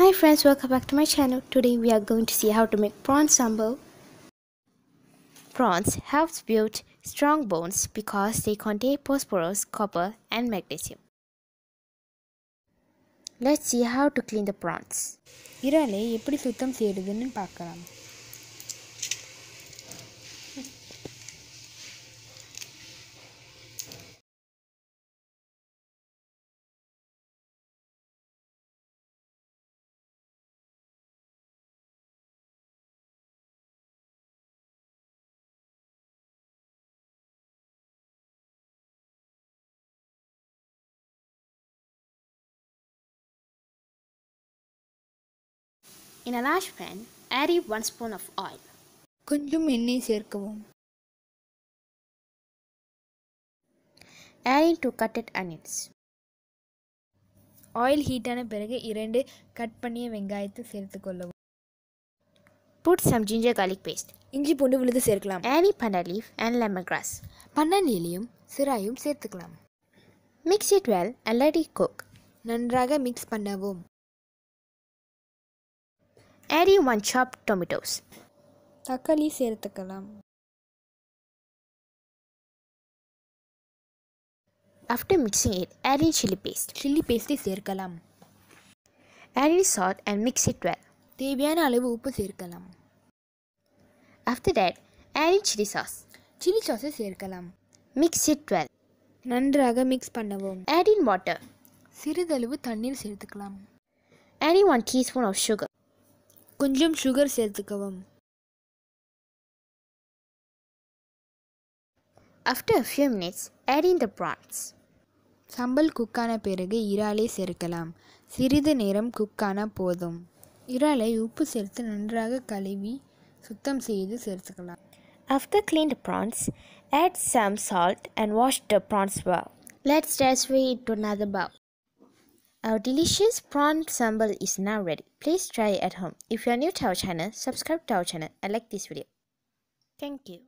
Hi friends, welcome back to my channel. Today we are going to see how to make prawn sambal. Prawns helps build strong bones because they contain phosphorus, copper and magnesium. Let's see how to clean the prawns. இறாலை எப்படி சுத்தம் செய்யறதுன்னு பார்க்கலாம் In a large pan, add in 1 spoon of oil. கொஞ்சம் எண்ணெய் சேர்க்கவும் Add in 2 cutted onions. oil oil ஹீட்டான பிறகு இரண்டு கட் பண்ணிய வெங்காயத்தை சேர்த்து கொள்ளவும் Put some ginger garlic paste. இஞ்சி பூண்டு விழுது சேர்க்கலாம் Add in panna leaf and lemongrass. பன்னன் இலையும் சிராயும் சேர்த்துக்கலாம் Mix it well and let it cook. நன்றாக மிக்ஸ் பண்ணவும் ஆரி ஒன் சாப் டொமேட்டோஸ் தக்காளி சேர்த்துக்கலாம் after mixing it add chilli paste chilli பேஸ்ட்டை சேர்க்கலாம் add salt and mix it well தேவையான அளவு உப்பு சேர்க்கலாம் after that add chilli sauce chilli சாஸை சேர்க்கலாம் மிக்ஸ் இட் வெல் நன்றாக மிக்ஸ் பண்ணவும் ஆட் இன் வாட்டர் சிறிதளவு தண்ணீர் சேர்த்துக்கலாம் add in one teaspoon of sugar கொஞ்சம் சுகர் சேர்த்துக்கவும் after few minutes adding the prawns sambal குக்கான பிறகு இறாலை சேர்க்கலாம் சிறிது நேரம் குக்கான போதும் இறாலை உப்பு சேர்த்து நன்றாக கழுவி சுத்தம் செய்து சேர்த்துக்கலாம் after clean the prawns add some salt and wash the prawns bowl let's டேஸ்வே it to another bowl Our delicious prawn sambal is now ready. Please try it at home. If you are new to our channel, subscribe to our channel and like this video. Thank you.